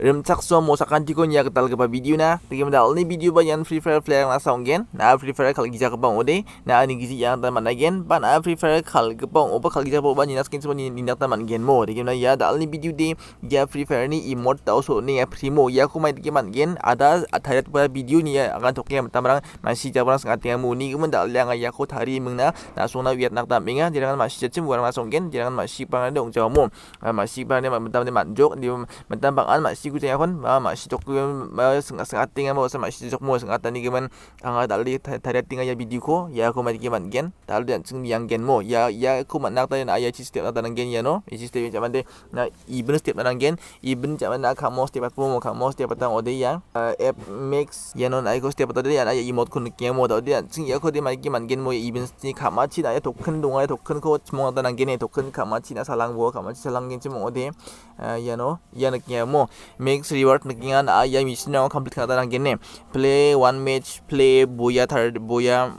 Rem tak suam mo sakan tiko niya ketal ke video na. Tiga mendal ni video ba yan free fire player yang nasa onggen. Na free fire kal gija ke pa ode. Na ani gizi yang taman agen. Pa na free fire kal ke pa ope kal gija pa ni naskin suam ni nindak taman gen mo. Tiga mendal ya dal ni video de. Ya free fire ni imot tau so ni ya primo. Ya ku main tiga man gen. Ada tayat pa video ni ya akan toke yang pertama rang. Masih jawab rang sengat mu ni. Kemen dal yang ya ku tari mengna. Na suam na wiat nak tamping ya. Jangan masih jatim warang nasa onggen. Jangan masih pangan dong jawab mo. Masih pangan ya mentam de manjok. Di mentam pangan masih kucing akon ma ma shi tok ma sengah sengah tinga ma sama shi tok mo sengah tani geman anga tali tadi tinga ya video ko ya aku ma geman gen tal dan sing yang gen mo ya ya aku ma nak tadi na ya chi setiap nak gen ya no chi setiap macam de na even setiap nak gen even macam nak kamu setiap aku mo kamu setiap petang ode ya ah, app mix ya no na aku setiap petang ya na ya imot kun kia mo tadi sing ya aku de ma geman gen mo even ya, sini kamachi na ya token dongai ya, token ko semua tadi gen ya, token kamachi na salang bo kamachi salang gen cuma ode ah, ya no ya nak kia mo makes reward නැකින් අයි මිෂනව කම්පිට කතාරන්ගෙන්නේ play one match play බෝයා third බෝයා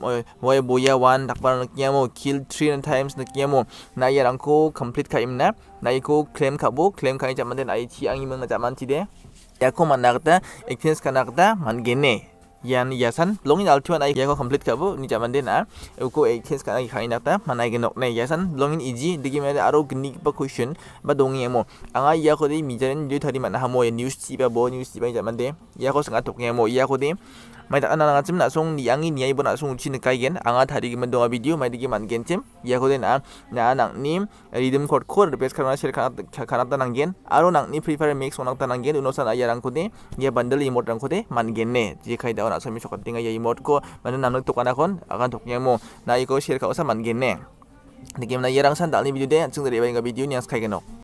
ඔය බෝයා one දක්වන්න කියමු kill three times න කියමු නයි අරංකෝ complete කයිම්න නයිකෝ claim කබෝ claim කයි ජමදෙන් අයිචි අංගිමංග ජමන්තිදේ යකෝ මන්නකට එක්ස්පීරියන්ස් කනකට මන්ගෙන්නේ yan yasan long al altuan ai yako complete kabo ni jaman dena uko ek test kana khai nakta manai ge nokne yasan long iji easy digi mere aro gni ba question ba dongi emo anga yako de mijaren de thari man hamo ya news ti ba bo news ti ba jaman de yako sanga tokne emo yako de mai tak anak ngacim nak song ni angi niai bon asung chin kai gen anga thari ge mendonga video mai digi man gen chem yako de na na nak ni rhythm chord chord base kana share kana kana ta nang gen aro nang ni prefer mix onak ta nang gen unosan ayarang ko de ya bundle emote rang ko de man gen ne je kai da na sa mga kating ay emote ko man na nagtuk na kon akan tuk nya mo na iko share ka usa man gine Nikim na yerang sandal ni video de, sing dari bayang video ni yang sekai genok.